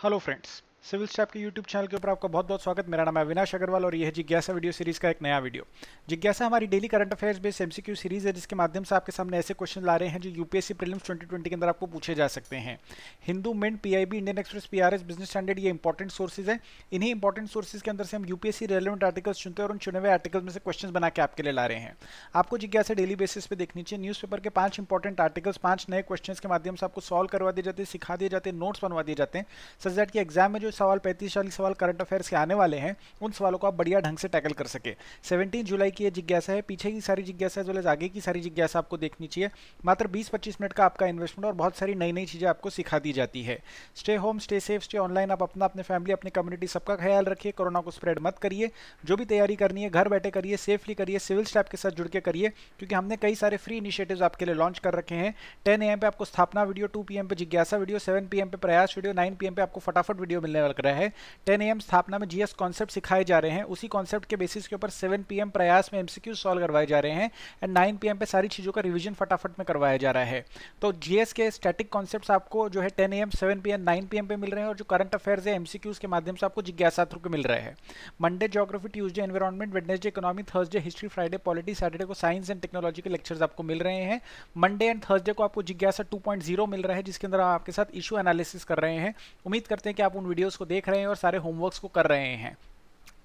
Hello friends. Civil staff के YouTube channel के ऊपर आपका बहुत बहुत स्वागत मेरा नाम है अविनाश अग्रवाल और यह जिज्ञासा वीडियो सीरीज का एक नया वीडियो जिज्ञासा हमारी daily current affairs base MCQ series है जिसके माध्यम से आपके सामने ऐसे क्वेश्चन ला रहे हैं जो यूपीएससी प्रीलिम्स 2020 के अंदर आपको पूछे जा सकते हैं Hindu Mint PIB Indian Express PRS Business Standard ये इंपॉर्टेंट सोर्सेज है इन्हीं इंपॉर्टेंट सोर्सेज के अंदर से हम यूपीएससी रेलिवेंट आर्टिकल्स चुनते हैं और उन चुने हुए आर्टिकल में से क्वेश्चन बना के आपके लिए ला रहे हैं आपको जिज्ञासा डेली बेसिस पर देखनी चाहिए न्यूज पेपर के पांच इंपॉर्टेंट आर्टिकल्स पांच नए क्वेश्चन के माध्यम से आपको सॉल्व करवा दिए जाते सिखा दिए जाते नोट्स बनवा दिए जाते हैं सच दैट एग्जाम में जो सवाल पैंतीस चालीस सवाल करंट अफेयर्स के आने वाले हैं उन सवालों को आप बढ़िया ढंग से टैकल कर सके सेवनटीन जुलाई की ये जिज्ञासा है पीछे की सारी जिज्ञासा एज वेल एज आगे की सारी जिज्ञासा आपको देखनी चाहिए मात्र बीस पच्चीस मिनट का आपका इन्वेस्टमेंट और बहुत सारी नई नई चीज़ें आपको सिखा दी जाती है stay home stay safe stay online आप अपना अपने फैमिली अपनी कम्युनिटी सबका ख्याल रखिए कोरोना को स्प्रेड मत करिए जो भी तैयारी करनी है घर बैठे करिए सेफली करिए सिविल स्टाफ के साथ जुड़ के करिए क्योंकि हमने कई सारे फ्री इनिशिएटिव्स आपके लिए लॉन्च कर रखे हैं टेन ए पे आपको स्थापना वीडियो टू पी पे जिज्ञासा वीडियो सेवन पी पे प्रयास वीडियो नाइन पी पे आपको फटाफट वीडियो मिलने कर रहा है 10 एम स्थापना में जीएस कॉन्सेप्ट सिखाए जा रहे हैं उसी कॉन्सेप्ट के बेसिस के ऊपर 7 पीएम प्रयास में एमसीक्यू सॉल्व करवाए जा रहे हैं एंड 9 पीएम पे सारी चीज़ों का रिविजन फटाफट में करवाया जा रहा है तो जीएस के स्टैटिक कॉन्सेप्ट आपको जो है ten A M seven P M nine P M पे मिल रहे हैं और जो करंट अफेयर्स है एमसीक्यूज के माध्यम से आपको जिज्ञासा थ्रू के मिल रहे हैं Monday geography Tuesday environment Wednesday economy Thursday history Friday polity Saturday को साइंस एंड टेक्नोलॉजी के लेक्चर्स आपको मिल रहे हैं मंडे एंड थर्सडे को आपको जिज्ञासा 2.0 मिल रहा है जिसके अंदर आपके साथ इशू एनालिसिस कर रहे हैं उम्मीद करते हैं कि आप उन वीडियोस को देख रहे हैं और सारे होमवर्क्स को कर रहे हैं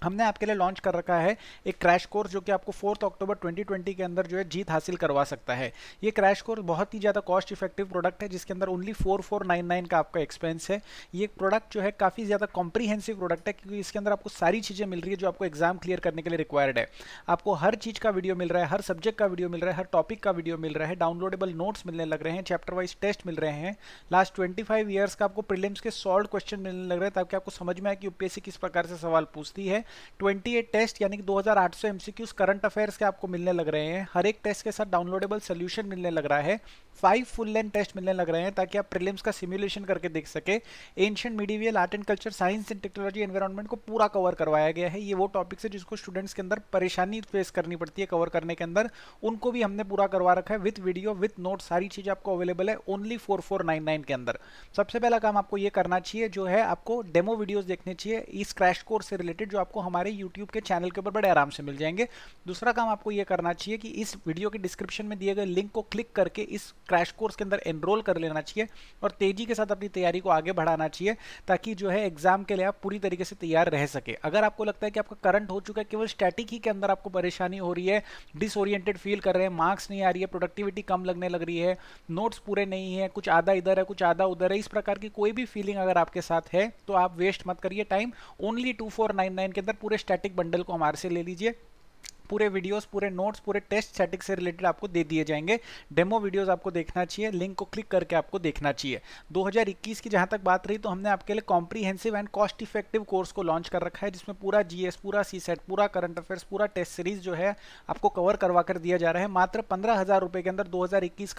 हमने आपके लिए लॉन्च कर रखा है एक क्रैश कोर्स जो कि आपको फोर्थ अक्टूबर 2020 के अंदर जो है जीत हासिल करवा सकता है ये क्रैश कोर्स बहुत ही ज़्यादा कॉस्ट इफेक्टिव प्रोडक्ट है जिसके अंदर ओनली 4499 का आपका एक्सपेंस है ये प्रोडक्ट जो है काफ़ी ज़्यादा कॉम्प्रीहेंसिव प्रोडक्ट है क्योंकि इसके अंदर आपको सारी चीज़ें मिल रही है जो आपको एग्जाम क्लियर करने के लिए रिक्वायर्ड है आपको हर चीज़ का वीडियो मिल रहा है हर सब्जेक्ट का वीडियो मिल रहा है हर टॉपिक का वीडियो मिल रहा है डाउनलोडेबल नोट्स मिलने लग रहे हैं चैप्टर वाइज टेस्ट मिल रहे हैं लास्ट ट्वेंटी फाइव ईयर्स का आपको प्रिलिम्स के सॉल्व क्वेश्चन मिलने लग रहे हैं ताकि आपको समझ में आए कि यूपीएससी किस प्रकार से सवाल पूछती है ट्वेंटी एट टेस्ट यानी कि 2800 एमसीक्यूज करंट अफेयर्स के आपको मिलने लग रहे हैं हर एक टेस्ट के साथ डाउनलोडेबल सोल्यूशन मिलने लग रहा है फाइव फुल लेंथ टेस्ट मिलने लग रहे हैं ताकि आप प्रिलिम्स का सिमुलेशन करके देख सके ancient medieval art and culture science and technology environment को पूरा कवर करवाया गया है ये वो टॉपिक्स है जिसको स्टूडेंट्स के अंदर परेशानी फेस करनी पड़ती है कवर करने के अंदर उनको भी हमने पूरा करवा रखा है विथ वीडियो विथ नोट सारी चीज़ आपको अवेलेबल है only four four nine nine के अंदर सबसे पहला काम आपको ये करना चाहिए जो है आपको डेमो वीडियोज देखने चाहिए इस क्रैश कोर्स से रिलेटेड जो आपको हमारे यूट्यूब के चैनल के ऊपर बड़े आराम से मिल जाएंगे दूसरा काम आपको ये करना चाहिए कि इस वीडियो के डिस्क्रिप्शन में दिए गए लिंक को क्लिक करके इस क्रैश कोर्स के अंदर एनरोल कर लेना चाहिए और तेजी के साथ अपनी तैयारी को आगे बढ़ाना चाहिए ताकि जो है एग्जाम के लिए आप पूरी तरीके से तैयार रह सके अगर आपको लगता है कि आपका करंट हो चुका है केवल स्टैटिक ही के अंदर आपको परेशानी हो रही है डिसोरिएंटेड फील कर रहे हैं मार्क्स नहीं आ रही है प्रोडक्टिविटी कम लगने लग रही है नोट्स पूरे नहीं है कुछ आधा इधर है कुछ आधा उधर है इस प्रकार की कोई भी फीलिंग अगर आपके साथ है तो आप वेस्ट मत करिए टाइम ओनली टू के अंदर पूरे स्टैटिक बंडल को हमारे से ले लीजिए पूरे वीडियोस पूरे नोट्स पूरे टेस्ट सेटिंग से रिलेटेड आपको दे दिए जाएंगे डेमो वीडियोस आपको देखना चाहिए लिंक को क्लिक करके आपको देखना चाहिए 2021 की जहां तक बात रही तो हमने आपके लिए comprehensive and cost effective course को लॉन्च कर रखा है जिसमें पूरा जीएस पूरा सी सेट पूरा करंट अफेयर्स पूरा टेस्ट सीरीज जो है आपको कवर करवा कर दिया जा रहा है मात्र पंद्रह हजार रुपए के अंदर दो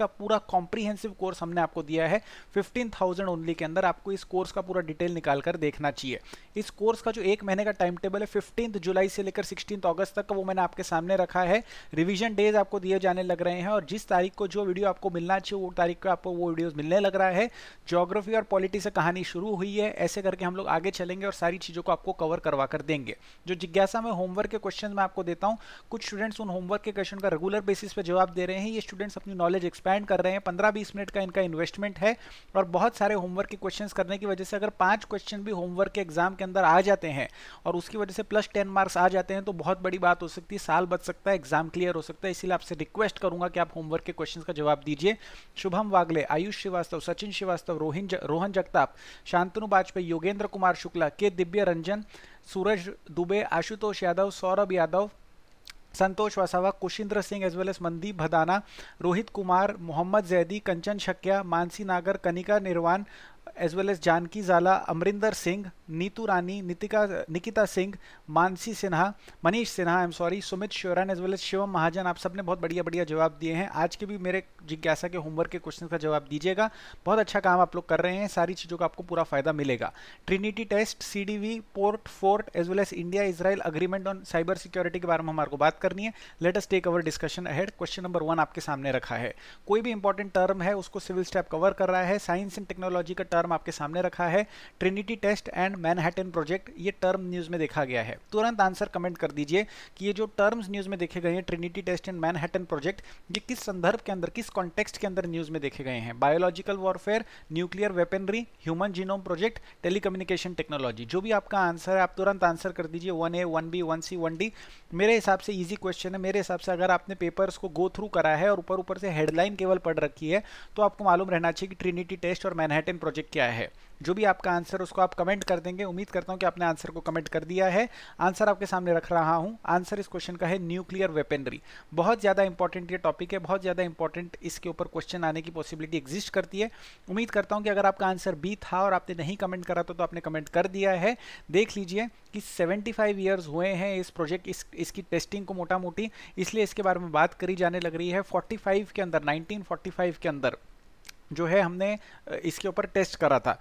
का पूरा कॉम्प्रीहेंसिव कोर्स हमने आपको दिया है फिफ्टीन ओनली के अंदर आपको इस कोर्स का पूरा डिटेल निकाल कर देखना चाहिए इस कोर्स का जो एक महीने का टाइम टेबल है फिफ्टीन जुलाई से लेकर सिक्सटीन अगस्त तक वो मैंने आपके आपके सामने रखा है रिविजन डेज आपको दिए जाने लग रहे हैं और जिस तारीख को जो वीडियो आपको मिलना चाहिए वो तारीख को आपको वो वीडियोज़ मिलने लग रहा है जोग्राफी और पॉलिटी से कहानी शुरू हुई है ऐसे करके हम लोग आगे चलेंगे और सारी चीज़ों को आपको कवर करवा कर देंगे जो जिज्ञासा में होमवर्क के क्वेश्चन मैं आपको देता हूँ कुछ स्टूडेंट्स उन होमवर्क के क्वेश्चन का रेगुलर बेसिस पर जवाब दे रहे हैं ये स्टूडेंट्स अपनी नॉलेज एक्सपैंड कर रहे हैं पंद्रह बीस मिनट का इनका इन्वेस्टमेंट है और बहुत सारे होमवर्क के क्वेश्चन करने की वजह से अगर पाँच क्वेश्चन भी होमवर्क के एग्जाम के अंदर आ जाते हैं और उसकी वजह से प्लस टेन मार्क्स आ जाते हैं तो बहुत बड़ी बात हो सकती है साल बच सकता है एग्जाम क्लियर हो सकता है इसीलिए आपसे रिक्वेस्ट करूंगा कि आप होमवर्क के क्वेश्चन का जवाब दीजिए शुभम वागले आयुष श्रीवास्तव सचिन श्रीवास्तव रोहिन ज, रोहन जगताप शांतनु वाजपेयी योगेंद्र कुमार शुक्ला के Divya Ranjan Suraj Dubey Ashutosh Yadav Saurabh Yadav Santosh Vasava Kushindra Singh as well as Mandeep Bhadana Rohit Kumar Mohammad Zaidi Kanchan Shakya Mansi Nagar Kanika Nirwan as well as Janki Zala, Amarinder Singh Neetu Rani Nitika Nikita Singh Mansi Sinha Manish Sinha I am sorry Sumit Sheoran as well as Shivam Mahajan आप सबने बहुत बढ़िया बढ़िया जवाब दिए हैं आज के भी मेरे जिज्ञासा के होमवर्क के क्वेश्चन का जवाब दीजिएगा बहुत अच्छा काम आप लोग कर रहे हैं सारी चीज़ों का आपको पूरा फायदा मिलेगा Trinity test C D V port fort as well as India Israel agreement on cyber security के बारे में हमारे को बात करनी है let's take our discussion ahead question number one आपके सामने रखा है कोई भी इंपॉर्टेंट टर्म है उसको सिविल स्टेप कवर कर रहा है साइंस एंड टेक्नोलॉजी का टर्म आपके सामने रखा है Trinity test and Manhattan project ये टर्म न्यूज़ में देखा गया है तुरंत आंसर कमेंट कर दीजिए कि ये जो टर्म्स न्यूज़ में देखे गए हैं Trinity test and Manhattan project ये किस संदर्भ के अंदर किस कॉन्टेक्स्ट के अंदर न्यूज़ में देखे गए हैं biological warfare nuclear weaponry human genome project telecommunication technology जो भी आपका आंसर है आप तुरंत आंसर कर दीजिए one A one B one C one D मेरे हिसाब से ईजी क्वेश्चन है मेरे हिसाब से अगर आपने पेपर्स को गो थ्रू करा है और ऊपर ऊपर से हेडलाइन केवल पढ़ रखी है तो आपको मालूम रहना चाहिए कि ट्रिनिटी टेस्ट और मैनहैटन प्रोजेक्ट लॉजिक क्या है जो भी आपका आंसर उसको आप कमेंट कर देंगे उम्मीद करता हूं कि आपने आंसर को कमेंट कर दिया है आंसर आपके सामने रख रहा हूं आंसर इस क्वेश्चन का है न्यूक्लियर वेपनरी बहुत ज़्यादा इंपॉर्टेंट ये टॉपिक है बहुत ज़्यादा इंपॉर्टेंट इसके ऊपर क्वेश्चन आने की पॉसिबिलिटी एग्जिस्ट करती है उम्मीद करता हूँ कि अगर आपका आंसर बी था और आपने नहीं कमेंट करा तो, तो आपने कमेंट कर दिया है देख लीजिए कि सेवेंटी फाइव हुए हैं इस प्रोजेक्ट इस इसकी टेस्टिंग को मोटा मोटी इसलिए इसके बारे में बात करी जाने लग रही है फोर्टी के अंदर नाइनटीन के अंदर जो है हमने इसके ऊपर टेस्ट करा था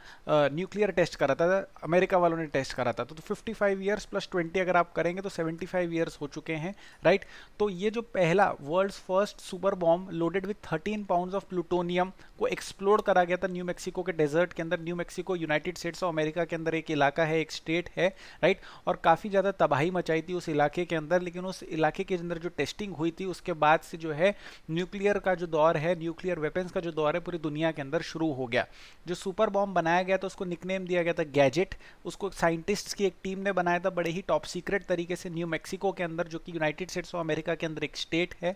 न्यूक्लियर टेस्ट करा था अमेरिका वालों ने टेस्ट करा था तो 55 फाइव ईयर्स प्लस ट्वेंटी अगर आप करेंगे तो 75 फाइव ईयर्स हो चुके हैं राइट तो ये जो पहला world first super bomb loaded with thirteen pound of plutonium को एक्सप्लोर करा गया था न्यू मैक्सिको के डेजर्ट के अंदर New Mexico United States of America के अंदर एक इलाका है एक स्टेट है राइट और काफ़ी ज़्यादा तबाही मचाई थी उस इलाके के अंदर लेकिन उस इलाके के अंदर जो टेस्टिंग हुई थी उसके बाद से जो है न्यूक्लियर का जो दौर है न्यूक्लियर वेपन्स का जो दौर है पूरी दुनिया दुनिया के अंदर शुरू हो गया जो सुपर बॉम्ब बनाया गया था उसको निकनेम दिया गया था गैजेट उसको साइंटिस्ट्स की एक टीम ने बनाया था बड़े ही टॉप सीक्रेट तरीके से न्यू मैक्सिको के अंदर जो कि यूनाइटेड स्टेट्स ऑफ अमेरिका के अंदर एक स्टेट है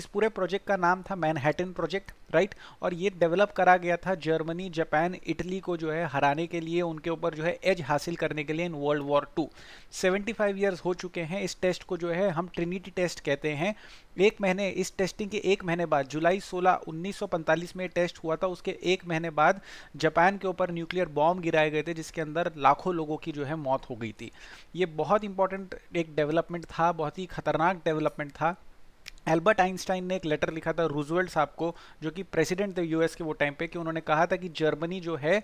इस पूरे प्रोजेक्ट का नाम था मैनहैटन प्रोजेक्ट राइट और ये डेवलप करा गया था जर्मनी जापान इटली को जो है हराने के लिए उनके ऊपर जो है एज हासिल करने के लिए in world war two seventy five years हो चुके हैं इस टेस्ट को जो है हम ट्रिनिटी टेस्ट कहते हैं एक महीने इस टेस्टिंग के एक महीने बाद जुलाई 16 1945 में टेस्ट हुआ था था उसके एक महीने बाद जापान के ऊपर न्यूक्लियर बॉम्ब गिराए गए थे जिसके अंदर लाखों लोगों की जो है मौत हो गई थी ये बहुत इंपॉर्टेंट एक डेवलपमेंट था बहुत ही खतरनाक डेवलपमेंट था एल्बर्ट आइंस्टाइन ने एक लेटर लिखा था रूजवेल्ट साहब को जो कि प्रेसिडेंट थे यूएस के वो टाइम पे कि उन्होंने कहा था कि जर्मनी जो है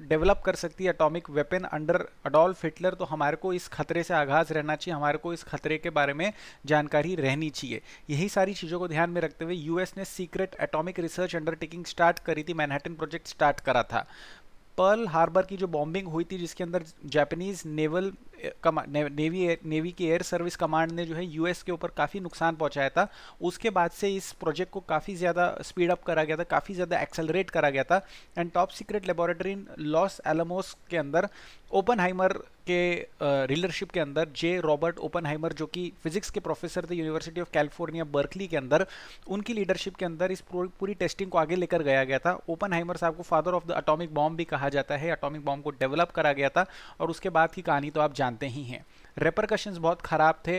डेवलप कर सकती है atomic weapon under Adolf Hitler तो हमारे को इस खतरे से आगाज रहना चाहिए हमारे को इस खतरे के बारे में जानकारी रहनी चाहिए यही सारी चीज़ों को ध्यान में रखते हुए यूएस ने secret atomic research undertaking start करी थी मैनहट्टन प्रोजेक्ट स्टार्ट करा था पर्ल हार्बर की जो बॉम्बिंग हुई थी जिसके अंदर जापानीज नेवल नेवी नेवी की एयर सर्विस कमांड ने जो है यूएस के ऊपर काफ़ी नुकसान पहुंचाया था उसके बाद से इस प्रोजेक्ट को काफ़ी ज़्यादा स्पीड अप करा गया था काफ़ी ज़्यादा एक्सेलरेट करा गया था and top secret laboratory in Los Alamos के अंदर ओपन के रीडरशिप के अंदर जे रॉबर्ट ओपन जो कि फिजिक्स के प्रोफेसर थे यूनिवर्सिटी ऑफ कैलिफोर्निया बर्कली के अंदर उनकी लीडरशिप के अंदर इस पूरी टेस्टिंग को आगे लेकर गया गया था हाइमर साहब को father of the atomic bomb भी कहा जाता है अटोमिक बॉम्ब को डेवलप करा गया था और उसके बाद की कहानी तो आप जानते जानते ही हैं रेपरकशंस बहुत ख़राब थे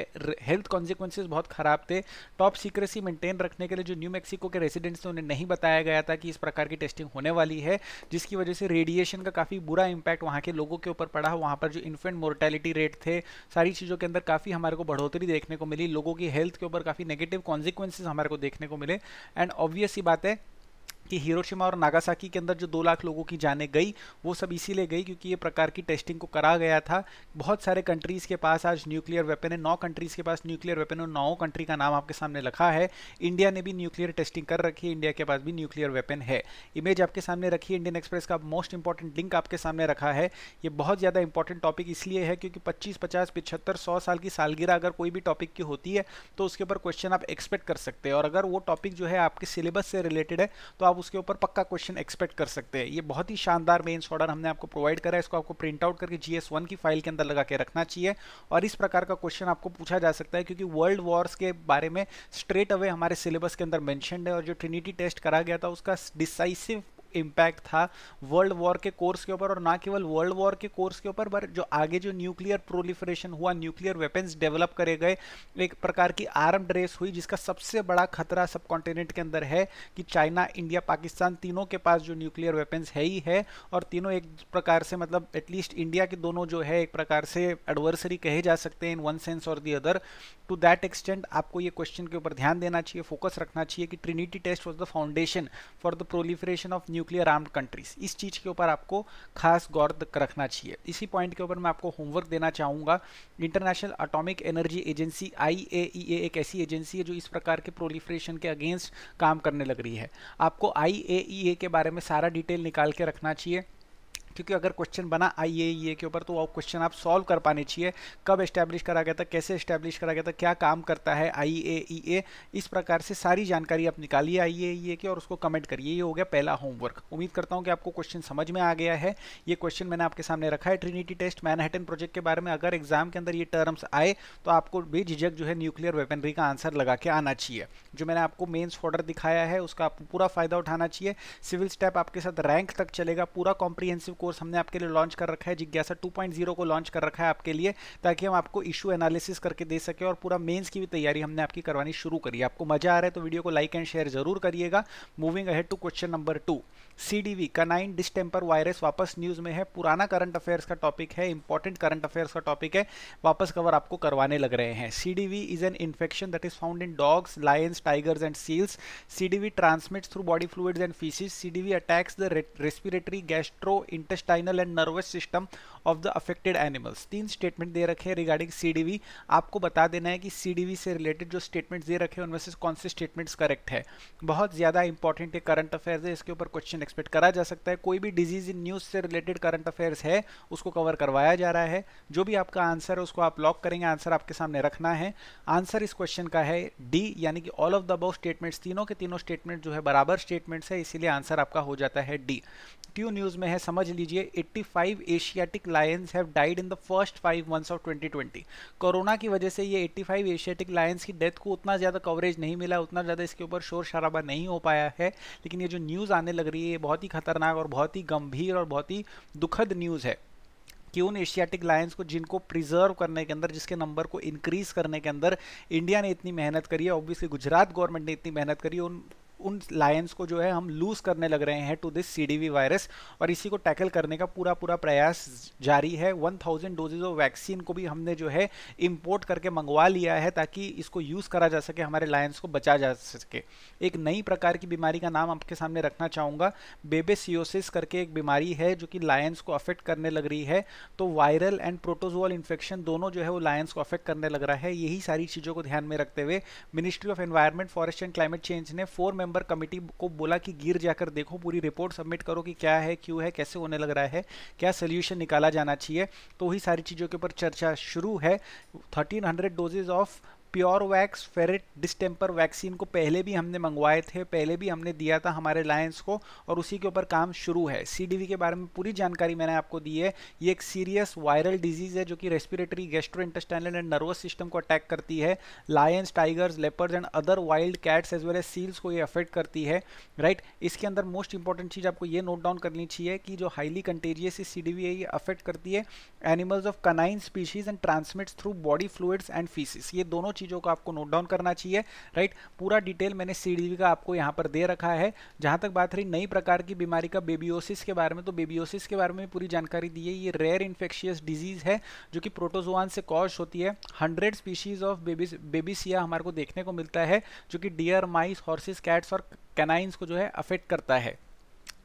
हेल्थ कॉन्सिक्वेंसेज बहुत ख़राब थे टॉप सीक्रेसी मेंटेन रखने के लिए जो न्यू मेक्सिको के रेसिडेंट्स थे उन्हें नहीं बताया गया था कि इस प्रकार की टेस्टिंग होने वाली है जिसकी वजह से रेडिएशन का काफ़ी बुरा इम्पैक्ट वहाँ के लोगों के ऊपर पड़ा वहाँ पर जो इन्फेंट मोर्टेलिटी रेट थे सारी चीज़ों के अंदर काफ़ी हमारे को बढ़ोतरी देखने को मिली लोगों की हेल्थ के ऊपर काफ़ी नेगेटिव कॉन्सिक्वेंसेज हमारे को देखने को मिले एंड ऑब्वियस ही बात है कि हिरोशिमा और नागासाकी के अंदर जो दो लाख लोगों की जाने गई वो सब इसीलिए गई क्योंकि ये प्रकार की टेस्टिंग को करा गया था बहुत सारे कंट्रीज़ के पास आज न्यूक्लियर वेपन है नौ कंट्रीज़ के पास न्यूक्लियर वेपन है नौ कंट्री का नाम आपके सामने लिखा है इंडिया ने भी न्यूक्लियर टेस्टिंग कर रखी है इंडिया के पास भी न्यूक्लियर वेपन है इमेज आपके सामने रखी इंडियन एक्सप्रेस का मोस्ट इंपॉर्टेंट लिंक आपके सामने रखा है ये बहुत ज़्यादा इंपॉर्टेंट टॉपिक इसलिए है क्योंकि पच्चीस पचास पिछहत्तर सौ साल की सालगिरह अगर कोई भी टॉपिक की होती है तो उसके ऊपर क्वेश्चन आप एक्सपेक्ट कर सकते हैं और अगर वो टॉपिक जो है आपके सिलेबस से रिलेटेड है तो आप आप उसके ऊपर पक्का क्वेश्चन एक्सपेक्ट कर सकते हैं ये बहुत ही शानदार मेन्स ऑर्डर हमने आपको प्रोवाइड करा है इसको आपको प्रिंट आउट करके जीएस वन की फाइल के अंदर लगा के रखना चाहिए और इस प्रकार का क्वेश्चन आपको पूछा जा सकता है क्योंकि वर्ल्ड वॉर्स के बारे में स्ट्रेट अवे हमारे सिलेबस के अंदर मैंशनड है और जो ट्रिनिटी टेस्ट करा गया था उसका डिसाइसिव इम्पैक्ट था वर्ल्ड वॉर के कोर्स के ऊपर और ना केवल वर्ल्ड वॉर के कोर्स के ऊपर पर जो आगे जो न्यूक्लियर प्रोलिफरेशन हुआ न्यूक्लियर वेपन्स डेवलप करे गए एक प्रकार की आर्म रेस हुई जिसका सबसे बड़ा खतरा सब कॉन्टिनेंट के अंदर है कि चाइना इंडिया पाकिस्तान तीनों के पास जो न्यूक्लियर वेपन्स है ही है और तीनों एक प्रकार से मतलब एटलीस्ट इंडिया के दोनों जो है एक प्रकार से एडवर्सरी कहे जा सकते हैं इन वन सेंस और the other to that extent आपको ये क्वेश्चन के ऊपर ध्यान देना चाहिए फोकस रखना चाहिए कि Trinity test was the foundation for the proliferation of new nuclear armed countries इस चीज़ के ऊपर आपको खास गौर रखना चाहिए इसी पॉइंट के ऊपर मैं आपको होमवर्क देना चाहूँगा इंटरनेशनल अटोमिक एनर्जी एजेंसी आई एक ऐसी एजेंसी है जो इस प्रकार के प्रोलिफ्रेशन के अगेंस्ट काम करने लग रही है आपको आई e के बारे में सारा डिटेल निकाल के रखना चाहिए क्योंकि अगर क्वेश्चन बना आई ए e के ऊपर तो वो क्वेश्चन आप सॉल्व कर पाने चाहिए कब इस्टेब्लिश करा गया था कैसे इस्टेब्लिश करा गया था क्या काम करता है आई ए ए ई इस प्रकार से सारी जानकारी आप निकालिए आई ए ए ई की और उसको कमेंट करिए ये हो गया पहला होमवर्क उम्मीद करता हूँ कि आपको क्वेश्चन समझ में आ गया है ये क्वेश्चन मैंने आपके सामने रखा है ट्रिनिटी टेस्ट मैनहटन प्रोजेक्ट के बारे में अगर एग्जाम के अंदर ये टर्म्स आए तो आपको झिझक जो है न्यूक्लियर वेपनरी का आंसर लगा के आना चाहिए जो मैंने आपको मेन्स ऑर्डर दिखाया है उसका आपको पूरा फायदा उठाना चाहिए सिविल स्टेप आपके साथ रैंक तक चलेगा पूरा कॉम्प्रीहेंसिव कोर्स हमने आपके लिए लॉन्च कर रखा है जिज्ञासा 2.0 को लॉन्च कर रखा है आपके लिए ताकि हम आपको इशू एनालिसिस करके दे सके और पूरा मेंस की भी तैयारी हमने आपकी करवानी शुरू करी आपको मजा आ रहा है तो वीडियो को लाइक एंड शेयर जरूर करिएगा moving ahead to question number two CDV canine distemper virus वापस न्यूज़ में है पुराना करंट अफेयर्स का टॉपिक है इंपॉर्टेंट करंट अफेयर्स का टॉपिक है वापस कवर आपको करवाने लग रहे हैं CDV is an infection that is found in dogs lions tigers and seals CDV transmits through body fluids and faeces CDV attacks the respiratory gastro intestinal and nervous system of the affected animals तीन statement दे रखे हैं regarding सी आपको बता देना है कि सी से रिलेटेड जो स्टेटमेंट्स दे रखे हैं उनमें से कौन से स्टेटमेंट्स करेक्ट है बहुत ज़्यादा इंपॉर्टेंट है करंट अफेयर्स है इसके ऊपर क्वेश्चन एक्सपेक्ट करा जा सकता है कोई भी डिजीज इन न्यूज़ से रिलेटेड करंट अफेयर्स है उसको कवर करवाया जा रहा है जो भी आपका आंसर है उसको आप लॉक करेंगे आंसर आपके सामने रखना है आंसर इस क्वेश्चन का है डी यानी कि all of the above statements तीनों के तीनों स्टेटमेंट जो है बराबर स्टेटमेंट्स है इसीलिए आंसर आपका हो जाता है डी क्यू न्यूज़ में है समझ लीजिए 85 Asiatic lions have died in the first five months of 2020 corona की वजह से ये 85 फाइव एशियाटिक लायंस की डेथ को उतना ज़्यादा कवरेज नहीं मिला उतना ज़्यादा इसके ऊपर शोर शराबा नहीं हो पाया है लेकिन ये जो न्यूज़ आने लग रही है ये बहुत ही खतरनाक और बहुत ही गंभीर और बहुत ही दुखद न्यूज़ है कि उन एशियाटिक लायंस को जिनको प्रिजर्व करने के अंदर जिसके नंबर को इंक्रीज करने के अंदर इंडिया ने इतनी मेहनत करी है ऑब्वियसली गुजरात गवर्नमेंट ने इतनी मेहनत करी है उन उन लायंस को जो है हम लूज करने लग रहे हैं टू दिस सीडीवी वायरस और इसी को टैकल करने का पूरा पूरा प्रयास जारी है 1000 डोजेज ऑफ वैक्सीन को भी हमने जो है इंपोर्ट करके मंगवा लिया है ताकि इसको यूज़ करा जा सके हमारे लायंस को बचा जा सके एक नई प्रकार की बीमारी का नाम आपके सामने रखना चाहूंगा बेबेसियोसिस करके एक बीमारी है जो कि लायंस को अफेक्ट करने लग रही है तो वायरल एंड प्रोटोजोअल इन्फेक्शन दोनों जो है वो लायंस को अफेक्ट करने लग रहा है यही सारी चीज़ों को ध्यान में रखते हुए Ministry of Environment Forest and Climate Change ने फोर मेंबर मेंबर कमेटी को बोला कि गिर जाकर देखो पूरी रिपोर्ट सबमिट करो कि क्या है क्यों है कैसे होने लग रहा है क्या सोल्यूशन निकाला जाना चाहिए तो वही सारी चीज़ों के ऊपर चर्चा शुरू है thirteen hundred doses of PureVax ferret distemper vaccine को पहले भी हमने मंगवाए थे पहले भी हमने दिया था हमारे लायंस को और उसी के ऊपर काम शुरू है सी के बारे में पूरी जानकारी मैंने आपको दी है ये एक सीरियस वायरल डिजीज़ है जो कि respiratory gastro intestinal and nervous system को अटैक करती है lions tigers leopards and other wild cats as well as seals को ये अफेक्ट करती है राइट right? इसके अंदर मोस्ट इंपॉर्टेंट चीज़ आपको ये नोट डाउन करनी चाहिए कि जो हाईली कंटेजियस सी डी है ये अफेक्ट करती है animals of canine species and transmits through body fluids and faeces ये दोनों चीज़ों को आपको नोट डाउन करना चाहिए राइट पूरा डिटेल मैंने सी का आपको यहाँ पर दे रखा है जहाँ तक बात रही नई प्रकार की बीमारी का बेबियोसिस के बारे में तो बेबियोसिस के बारे में पूरी जानकारी दी है ये रेयर इन्फेक्शियस डिजीज़ है जो कि प्रोटोजोआन से कॉज होती है हंड्रेड स्पीशीज़ ऑफ बेबीज बेबीसिया हमारे को देखने को मिलता है जो कि डियर माइस हॉर्सेस कैट्स और कैनाइंस को जो है अफेक्ट करता है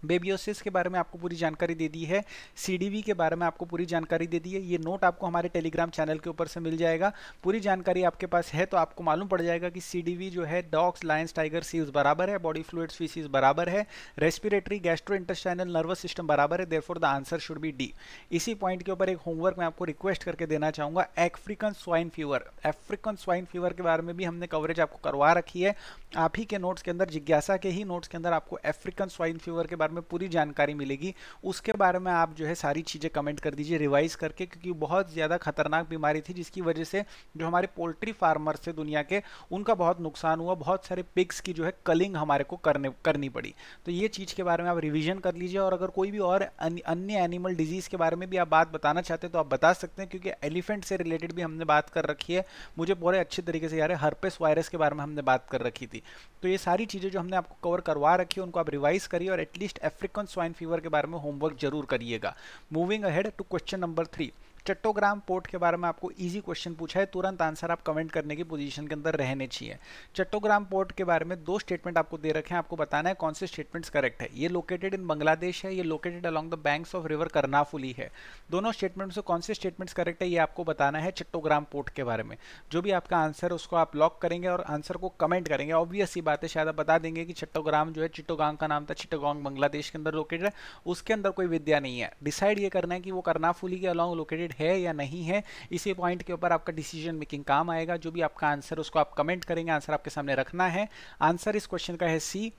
बेबियोसिस के बारे में आपको पूरी जानकारी दे दी है सीडीवी के बारे में आपको पूरी जानकारी दे दी है ये नोट आपको हमारे टेलीग्राम चैनल के ऊपर से मिल जाएगा पूरी जानकारी आपके पास है तो आपको मालूम पड़ जाएगा कि सीडीवी जो है डॉग्स लायंस टाइगर सीज बराबर है बॉडी फ्लूड्स फीसीज बराबर है respiratory gastro intestinal nervous system बराबर है there the answer should be D इसी पॉइंट के ऊपर एक होमवर्क मैं आपको रिक्वेस्ट करके देना चाहूँगा African swine fever African swine fever के बारे में भी हमने कवरेज आपको करवा रखी है आप ही के नोट्स के अंदर जिज्ञासा के ही नोट्स के अंदर आपको एफ्रीकन स्वाइन फीवर के बारे बारे में पूरी जानकारी मिलेगी उसके बारे में आप जो है सारी चीज़ें कमेंट कर दीजिए रिवाइज करके क्योंकि बहुत ज़्यादा खतरनाक बीमारी थी जिसकी वजह से जो हमारे पोल्ट्री फार्मर्स थे दुनिया के उनका बहुत नुकसान हुआ बहुत सारे पिक्स की जो है कलिंग हमारे को करने करनी पड़ी तो ये चीज़ के बारे में आप रिविजन कर लीजिए और अगर कोई भी और अन्य एनिमल डिजीज़ के बारे में भी आप बात बताना चाहते हैं तो आप बता सकते हैं क्योंकि एलिफेंट से रिलेटेड भी हमने बात कर रखी है मुझे बड़े अच्छे तरीके से यार हर्पेस वायरस के बारे में हमने बात कर रखी थी तो ये सारी चीज़ें जो हमने आपको कवर करवा रखी है उनको आप रिवाइज करिए और एटलीस्ट अफ्रीकन स्वाइन फीवर के बारे में होमवर्क जरूर करिएगा moving ahead to question number three Chattogram port के बारे में आपको ईजी क्वेश्चन पूछा है तुरंत आंसर आप कमेंट करने की पोजीशन के अंदर रहने चाहिए चट्टोग्राम पोर्ट के बारे में दो स्टेटमेंट आपको दे रखे हैं आपको बताना है कौन से स्टेटमेंट्स करेक्ट है ये लोकेटेड इन बांग्लादेश है ये located along the banks of river Karnaphuli है दोनों स्टेटमेंट से कौन से स्टेटमेंट्स करेक्ट है ये आपको बताना है चट्टोग्राम पोर्ट के बारे में जो भी आपका आंसर उसको आप लॉक करेंगे और आंसर को कमेंट करेंगे ऑब्वियस ही बात है शायद आप बता देंगे कि चट्टोग्राम जो है चिट्टोगांग का नाम था चिट्टोगांग बांग्लादेश के अंदर लोकेटेड है उसके अंदर कोई विद्या नहीं है डिसाइड ये करना है कि वो करनाफुली के अलॉन्ग लोकेटेड है या नहीं है इसी पॉइंट के ऊपर आपका डिसीजन मेकिंग काम आएगा जो भी आपका आंसर उसको आप कमेंट करेंगे आंसर आपके सामने रखना है आंसर इस क्वेश्चन का है सी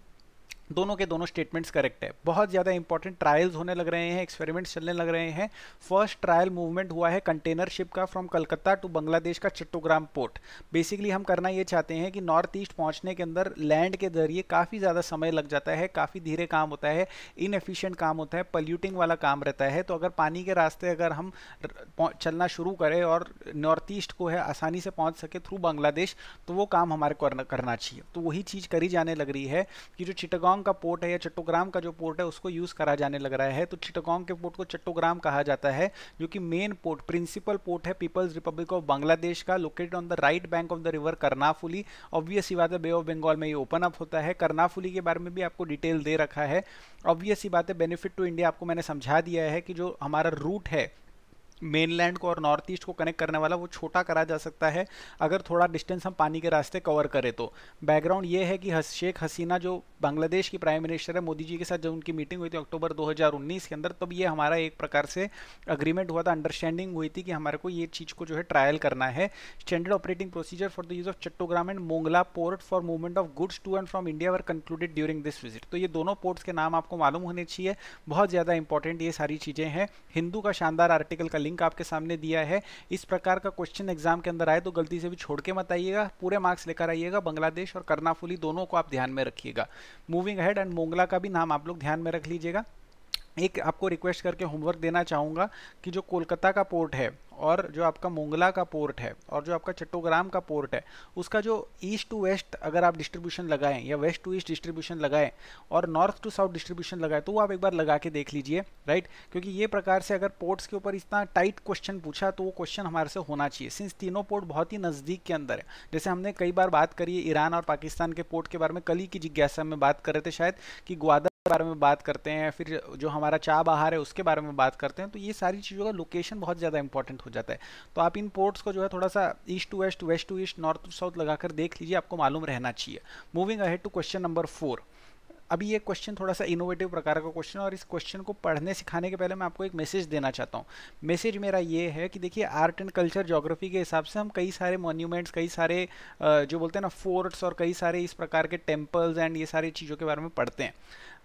दोनों के दोनों स्टेटमेंट्स करेक्ट है बहुत ज़्यादा इंपॉर्टेंट ट्रायल्स होने लग रहे हैं एक्सपेरिमेंट्स चलने लग रहे हैं फर्स्ट ट्रायल मूवमेंट हुआ है कंटेनर शिप का फ्रॉम कलकत्ता टू बांग्लादेश का चट्टोग्राम पोर्ट बेसिकली हम करना ये चाहते हैं कि नॉर्थ ईस्ट पहुंचने के अंदर लैंड के जरिए काफ़ी ज़्यादा समय लग जाता है काफ़ी धीरे काम होता है इनएफिशिएंट काम होता है पल्यूटिंग वाला काम रहता है तो अगर पानी के रास्ते अगर हम चलना शुरू करें और नॉर्थ ईस्ट को है आसानी से पहुँच सके थ्रू बांग्लादेश तो वो काम हमारे करना चाहिए तो वही चीज़ करी जाने लग रही है कि जो चिटगा चिटोगोंग का पोर्ट है या चट्टोग्राम का जो पोर्ट है उसको यूज़ करा जाने लग रहा है तो चिटोगोंग के पोर्ट को चट्टोग्राम कहा जाता है जो कि मेन पोर्ट प्रिंसिपल पोर्ट है पीपल्स रिपब्लिक ऑफ बांग्लादेश का located on the right bank of the river Karnaphuli obvious बात है बे ऑफ बंगाल में ये ओपन अप होता है करनाफुली के बारे में भी आपको डिटेल दे रखा है ऑब्वियस ही बात है बेनिफिट टू इंडिया आपको मैंने समझा दिया है कि जो हमारा रूट है मेन लैंड को और नॉर्थ ईस्ट को कनेक्ट करने वाला वो छोटा करा जा सकता है अगर थोड़ा डिस्टेंस हम पानी के रास्ते कवर करें तो बैकग्राउंड ये है कि शेख हसीना जो बांग्लादेश की प्राइम मिनिस्टर है मोदी जी के साथ जब उनकी मीटिंग हुई थी अक्टूबर 2019 के अंदर तब ये हमारा एक प्रकार से अग्रीमेंट हुआ था अंडरस्टैंडिंग हुई थी कि हमारे को ये चीज़ को जो है ट्रायल करना है standard operating procedure for the use of Chattogram and Mongla port for movement of goods to and from India were concluded during this visit तो ये दोनों पोर्ट्स के नाम आपको मालूम होने चाहिए बहुत ज़्यादा इंपॉर्टेंट ये सारी चीज़ें हैं हिंदू का शानदार आर्टिकल का लिंक आपके सामने दिया है इस प्रकार का क्वेश्चन एग्जाम के अंदर आए तो गलती से भी छोड़ के मत आइएगा पूरे मार्क्स लेकर आइएगा बांग्लादेश और कर्नाफुली दोनों को आप ध्यान में रखिएगा मूविंग हेड एंड मोंगला का भी नाम आप लोग ध्यान में रख लीजिएगा एक आपको रिक्वेस्ट करके होमवर्क देना चाहूँगा कि जो कोलकाता का पोर्ट है और जो आपका मोंगला का पोर्ट है और जो आपका चट्टोग्राम का पोर्ट है उसका जो ईस्ट टू वेस्ट अगर आप डिस्ट्रीब्यूशन लगाएं या वेस्ट टू ईस्ट डिस्ट्रीब्यूशन लगाएं और नॉर्थ टू साउथ डिस्ट्रीब्यूशन लगाएं तो वो आप एक बार लगा के देख लीजिए राइट क्योंकि ये प्रकार से अगर पोर्ट्स के ऊपर इतना टाइट क्वेश्चन पूछा तो वो क्वेश्चन हमारे से होना चाहिए सिंस तीनों पोर्ट बहुत ही नज़दीक के अंदर है जैसे हमने कई बार बात करी ईरान और पाकिस्तान के पोर्ट के बारे में कल ही की जिज्ञासा में बात कर रहे थे शायद कि ग्वादर बारे में बात करते हैं फिर जो हमारा चाह बहार है उसके बारे में बात करते हैं तो ये सारी चीज़ों का लोकेशन बहुत ज़्यादा इंपॉर्टेंट हो जाता है तो आप इन पोर्ट्स को जो है थोड़ा सा east to west west to east north to south लगाकर देख लीजिए आपको मालूम रहना चाहिए moving ahead to question number four अभी ये क्वेश्चन थोड़ा सा इनोवेटिव प्रकार का क्वेश्चन और इस क्वेश्चन को पढ़ने सिखाने के पहले मैं आपको एक मैसेज देना चाहता हूँ मैसेज मेरा ये है कि देखिए आर्ट एंड कल्चर ज्योग्राफी के हिसाब से हम कई सारे मोन्यूमेंट्स कई सारे जो बोलते हैं ना फोर्ट्स और कई सारे इस प्रकार के टेम्पल्स एंड ये सारी चीज़ों के बारे में पढ़ते हैं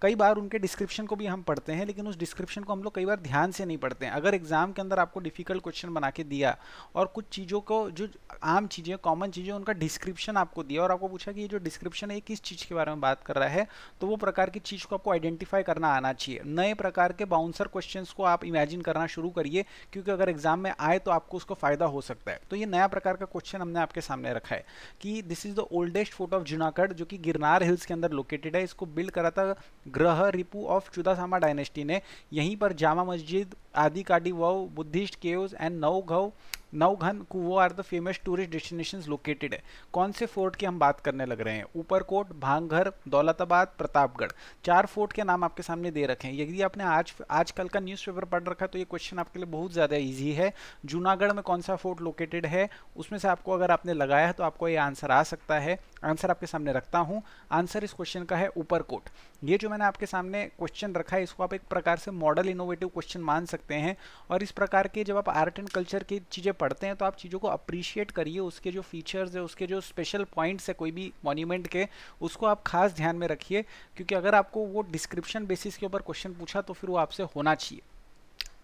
कई बार उनके डिस्क्रिप्शन को भी हम पढ़ते हैं लेकिन उस डिस्क्रिप्शन को हम लोग कई बार ध्यान से नहीं पढ़ते हैं अगर एग्जाम के अंदर आपको डिफिकल्ट क्वेश्चन बना के दिया और कुछ चीज़ों को जो आम चीज़ें कॉमन चीज़ें उनका डिस्क्रिप्शन आपको दिया और आपको पूछा कि ये जो डिस्क्रिप्शन है किस चीज़ के बारे में बात कर रहा है तो वो प्रकार की चीज़ को आपको आइडेंटिफाई करना आना चाहिए नए प्रकार के बाउंसर क्वेश्चन को आप इमेजिन करना शुरू करिए क्योंकि अगर एग्जाम में आए तो आपको उसको फायदा हो सकता है तो ये नया प्रकार का क्वेश्चन हमने आपके सामने रखा है कि this is the oldest fort of Junagadh जो कि गिरनार हिल्स के अंदर लोकेटेड है इसको बिल्ड करा था ग्रह रिपु ऑफ चुदासामा डायनेस्टी ने यहीं पर जामा मस्जिद आदि काडी वाव बुद्धिस्ट केव्स एंड घव नवघन वो are the famous tourist destination located है कौन से फोर्ट की हम बात करने लग रहे हैं ऊपरकोट भांगघर दौलताबाद प्रतापगढ़ चार फोर्ट के नाम आपके सामने दे रखे हैं यदि आपने आज आजकल का न्यूज़पेपर पढ़ रखा है तो ये क्वेश्चन आपके लिए बहुत ज़्यादा ईजी है जूनागढ़ में कौन सा फोर्ट लोकेटेड है उसमें से आपको अगर आपने लगाया है तो आपको ये आंसर आ सकता है आंसर आपके सामने रखता हूँ आंसर इस क्वेश्चन का है ऊपरकोट ये जो मैंने आपके सामने क्वेश्चन रखा है इसको आप एक प्रकार से मॉडल इनोवेटिव क्वेश्चन मान सकते हैं और इस प्रकार के जब आप आर्ट एंड कल्चर की चीज़ें पढ़ते हैं तो आप चीज़ों को अप्रिशिएट करिए उसके जो फीचर्स है उसके जो स्पेशल पॉइंट्स है कोई भी मॉन्यूमेंट के उसको आप खास ध्यान में रखिए क्योंकि अगर आपको वो डिस्क्रिप्शन बेसिस के ऊपर क्वेश्चन पूछा तो फिर वो आपसे होना चाहिए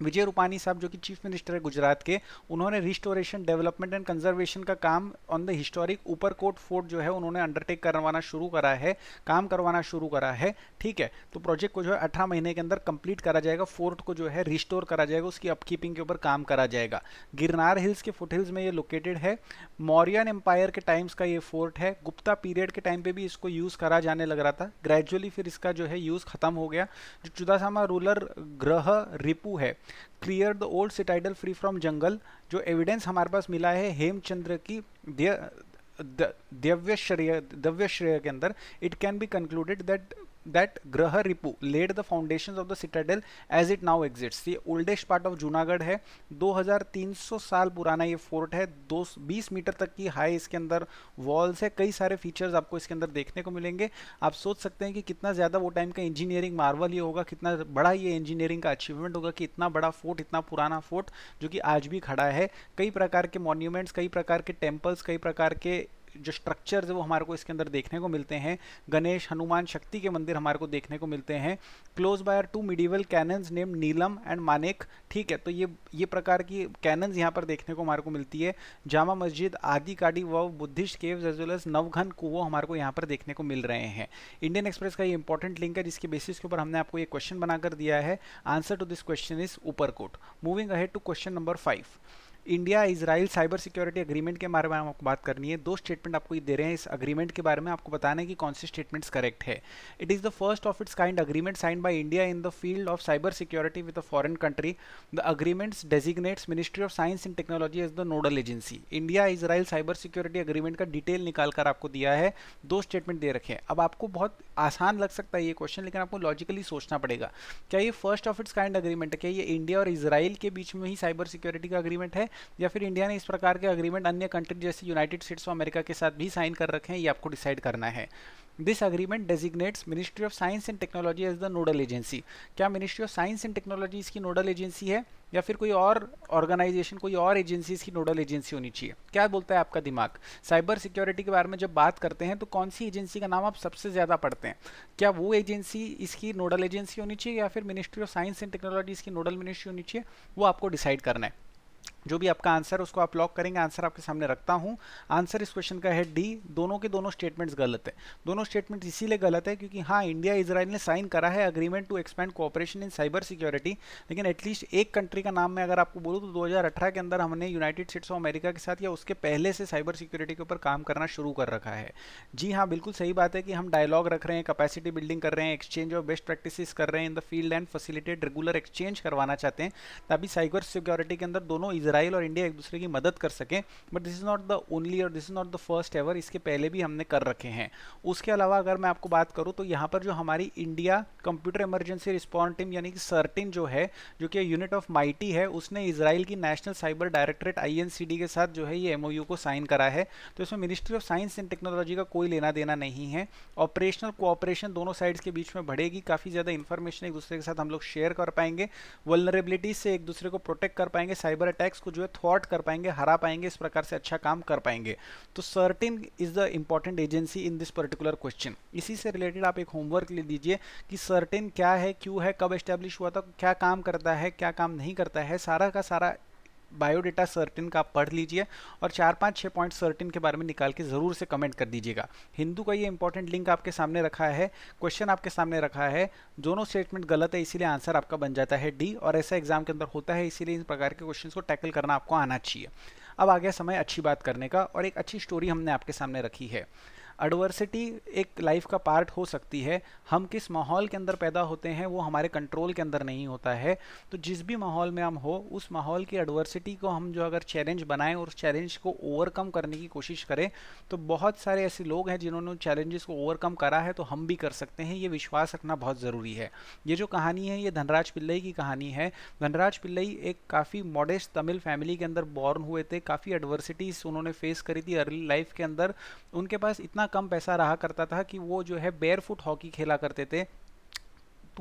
विजय रूपानी साहब जो कि चीफ मिनिस्टर है गुजरात के उन्होंने रिस्टोरेशन डेवलपमेंट एंड कंजर्वेशन का काम on the historic Uparkot fort जो है उन्होंने अंडरटेक करवाना शुरू करा है काम करवाना शुरू करा है ठीक है तो प्रोजेक्ट को जो है अठारह महीने के अंदर कंप्लीट करा जाएगा फोर्ट को जो है रिस्टोर करा जाएगा उसकी अपकीपिंग के ऊपर काम करा जाएगा गिरनार हिल्स के फुट हिल्स में ये लोकेटेड है मौर्यन एम्पायर के टाइम्स का ये फोर्ट है गुप्ता पीरियड के टाइम पे भी इसको यूज़ करा जाने लग रहा था ग्रेजुअली फिर इसका जो है यूज़ खत्म हो गया जो चुदासामा रूलर ग्रह रिपू है clear the old citadel free from jungle जो एविडेंस हमारे पास मिला है हेमचंद्र की दिव्य श्रेय के अंदर it can be concluded that that Graha Ripu laid the foundations of the citadel as it now exists. ये oldest part of जूनागढ़ है 2300 साल पुराना ये फोर्ट है दो बीस मीटर तक की हाई इसके अंदर वॉल्स है कई सारे फीचर्स आपको इसके अंदर देखने को मिलेंगे आप सोच सकते हैं कि कितना ज़्यादा वो टाइम का इंजीनियरिंग मार्वल ये होगा कितना बड़ा ये इंजीनियरिंग का अचीवमेंट होगा कि इतना बड़ा फोर्ट इतना पुराना फोर्ट जो कि आज भी खड़ा है कई प्रकार के मॉन्यूमेंट्स कई प्रकार के टेम्पल्स कई प्रकार के जो स्ट्रक्चर्स वो हमारे को इसके अंदर देखने को मिलते हैं गणेश हनुमान शक्ति के मंदिर हमारे को देखने को मिलते हैं close by are two medieval cannons name Neelam and Manek ठीक है तो ये ये प्रकार की कैनन्स यहाँ पर देखने को हमारे को मिलती है जामा मस्जिद आदि काडी व Buddhist caves as well as नवघन कुओं हमारे को यहाँ पर देखने को मिल रहे हैं इंडियन एक्सप्रेस का ये इंपॉर्टेंट लिंक है जिसके बेसिस के ऊपर हमने आपको ये क्वेश्चन बनाकर दिया है answer to this question is Uparkot moving ahead to question number five India Israel cyber security agreement के बारे में आपको बात करनी है दो स्टेटमेंट आपको ये दे रहे हैं इस अग्रीमेंट के बारे में आपको बताना है कि कौन से स्टेटमेंट्स करेक्ट है it is the first of its kind agreement signed by India in the field of cyber security with a foreign country the agreements designates Ministry of Science and Technology as the nodal agency India Israel cyber security agreement का detail निकाल कर आपको दिया है दो statement दे रखे हैं अब आपको बहुत आसान लग सकता है ये क्वेश्चन लेकिन आपको लॉजिकली सोचना पड़ेगा क्या ये first of its kind agreement है क्या ये इंडिया और इसराइल के बीच में ही साइबर सिक्योरिटी का अग्रीमेंट है या फिर इंडिया ने इस प्रकार के अग्रीमेंट अन्य कंट्री जैसे यूनाइटेड स्टेट्स ऑफ अमेरिका के साथ भी साइन कर रखे हैं ये आपको डिसाइड करना है this agreement designates Ministry of Science and Technology as the nodal agency क्या Ministry of Science and Technology इसकी नोडल एजेंसी है या फिर कोई और ऑर्गेनाइजेशन कोई और एजेंसी इसकी नोडल एजेंसी होनी चाहिए क्या बोलता है आपका दिमाग साइबर सिक्योरिटी के बारे में जब बात करते हैं तो कौन सी एजेंसी का नाम आप सबसे ज़्यादा पढ़ते हैं क्या वो एजेंसी इसकी नोडल एजेंसी होनी चाहिए या फिर Ministry of Science and Technology इसकी नोडल मिनिस्ट्री होनी चाहिए वो आपको डिसाइड करना है जो भी आपका आंसर है उसको आप लॉक करेंगे आंसर आपके सामने रखता हूँ आंसर इस क्वेश्चन का है डी दोनों के दोनों स्टेटमेंट्स गलत है दोनों स्टेटमेंट इसीलिए गलत है क्योंकि हाँ इंडिया इसराइल ने साइन करा है agreement to expand cooperation in cyber security लेकिन एटलीस्ट एक कंट्री का नाम मैं अगर आपको बोलूँ तो दो के अंदर हमने यूनाइटेड स्टेट्स ऑफ अमेरिका के साथ या उसके पहले से साइबर सिक्योरिटी के ऊपर काम करना शुरू कर रखा है जी हाँ बिल्कुल सही बात है कि हम डायलॉग रख रहे हैं कपैसिटी बिल्डिंग कर रहे हैं एक्सचेंज ऑफ बेस्ट प्रैक्टिस कर रहे हैं in the field and facilitated regular exchange करवाना चाहते हैं तभी साइबर सिक्योरिटी के अंदर दोनों इसराइल और इंडिया एक दूसरे की मदद कर सकें but this is not the only और this is not the first ever इसके पहले भी हमने कर रखे हैं उसके अलावा अगर मैं आपको बात करूँ तो यहाँ पर जो हमारी India Computer Emergency Response Team यानी कि सर्टिन जो है जो कि यूनिट ऑफ माइटी है उसने इसराइल की नेशनल साइबर डायरेक्टरेट आई के साथ जो है ये एमओयू को साइन करा है तो इसमें Ministry of Science and technology का कोई लेना देना नहीं है ऑपरेशनल कोऑपरेशन दोनों साइड्स के बीच में बढ़ेगी काफ़ी ज़्यादा इन्फॉर्मेशन एक दूसरे के साथ हम लोग शेयर कर पाएंगे वलनरेबिलिटी से एक दूसरे को प्रोटेक्ट कर पाएंगे साइबर अटैक्स को जो है थॉट कर पाएंगे हरा पाएंगे इस प्रकार से अच्छा काम कर पाएंगे तो CERT In is the important agency in this particular question इसी से रिलेटेड आप एक होमवर्क ले लीजिए कि सर्टिन क्या है क्यों है कब एस्टेब्लिश हुआ था क्या काम करता है क्या काम नहीं करता है सारा का सारा बायोडेटा सर्टिन का आप पढ़ लीजिए और चार पाँच छः पॉइंट सर्टिन के बारे में निकाल के ज़रूर से कमेंट कर दीजिएगा हिंदू का ये इंपॉर्टेंट लिंक आपके सामने रखा है क्वेश्चन आपके सामने रखा है दोनों स्टेटमेंट गलत है इसीलिए आंसर आपका बन जाता है डी और ऐसा एग्जाम के अंदर होता है इसीलिए इस प्रकार के क्वेश्चन को टैकल करना आपको आना चाहिए अब आ गया समय अच्छी बात करने का और एक अच्छी स्टोरी हमने आपके सामने रखी है एडवर्सिटी एक लाइफ का पार्ट हो सकती है हम किस माहौल के अंदर पैदा होते हैं वो हमारे कंट्रोल के अंदर नहीं होता है तो जिस भी माहौल में हम हो उस माहौल की एडवर्सिटी को हम जो अगर चैलेंज बनाएं और उस चैलेंज को ओवरकम करने की कोशिश करें तो बहुत सारे ऐसे लोग हैं जिन्होंने चैलेंजेस को ओवरकम करा है तो हम भी कर सकते हैं ये विश्वास रखना बहुत ज़रूरी है ये जो कहानी है ये धनराज पिल्लई की कहानी है धनराज पिल्लई एक काफ़ी मॉडेस्ट तमिल फैमिली के अंदर बॉर्न हुए थे काफ़ी एडवर्सिटीज़ उन्होंने फेस करी थी अर्ली लाइफ के अंदर उनके पास इतना कम पैसा रहा करता था कि वो जो है बेयर फुट हॉकी खेला करते थे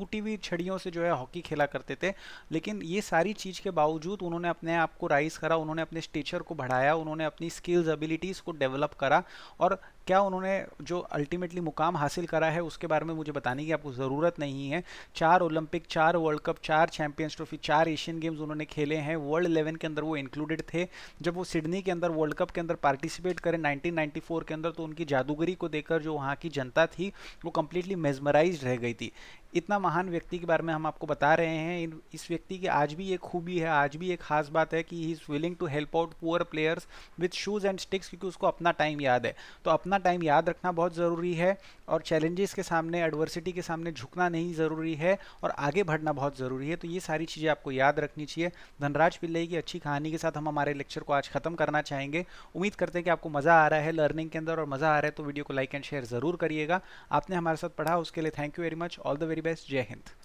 टूटी हुई छड़ियों से जो है हॉकी खेला करते थे लेकिन ये सारी चीज़ के बावजूद उन्होंने अपने आप को राइज करा उन्होंने अपने स्टेचर को बढ़ाया उन्होंने अपनी स्किल्स एबिलिटीज़ को डेवलप करा और क्या उन्होंने जो अल्टीमेटली मुकाम हासिल करा है उसके बारे में मुझे बताने की आपको ज़रूरत नहीं है चार ओलंपिक चार वर्ल्ड कप चार चैंपियंस ट्रॉफी चार एशियन गेम्स उन्होंने खेले हैं वर्ल्ड इलेवन के अंदर वो इंक्लूडेड थे जब वो सिडनी के अंदर वर्ल्ड कप के अंदर पार्टिसिपेट करें नाइनटीन के अंदर तो उनकी जादूगरी को देकर जो वहाँ की जनता थी वो कम्प्लीटली मेजमराइज रह गई थी इतना महान व्यक्ति के बारे में हम आपको बता रहे हैं इस व्यक्ति की आज भी एक खूबी है आज भी एक खास बात है कि he is willing to help out poor players with shoes and sticks क्योंकि उसको अपना टाइम याद है तो अपना टाइम याद रखना बहुत ज़रूरी है और चैलेंजेस के सामने एडवर्सिटी के सामने झुकना नहीं ज़रूरी है और आगे बढ़ना बहुत ज़रूरी है तो ये सारी चीज़ें आपको याद रखनी चाहिए धनराज पिल्लई की अच्छी कहानी के साथ हम हमारे लेक्चर को आज ख़त्म करना चाहेंगे उम्मीद करते हैं कि आपको मज़ा आ रहा है लर्निंग के अंदर और मज़ा आ रहा है तो वीडियो को लाइक एंड शेयर ज़रूर करिएगा आपने हमारे साथ पढ़ा उसके लिए thank you very much all the very very best Jai Hind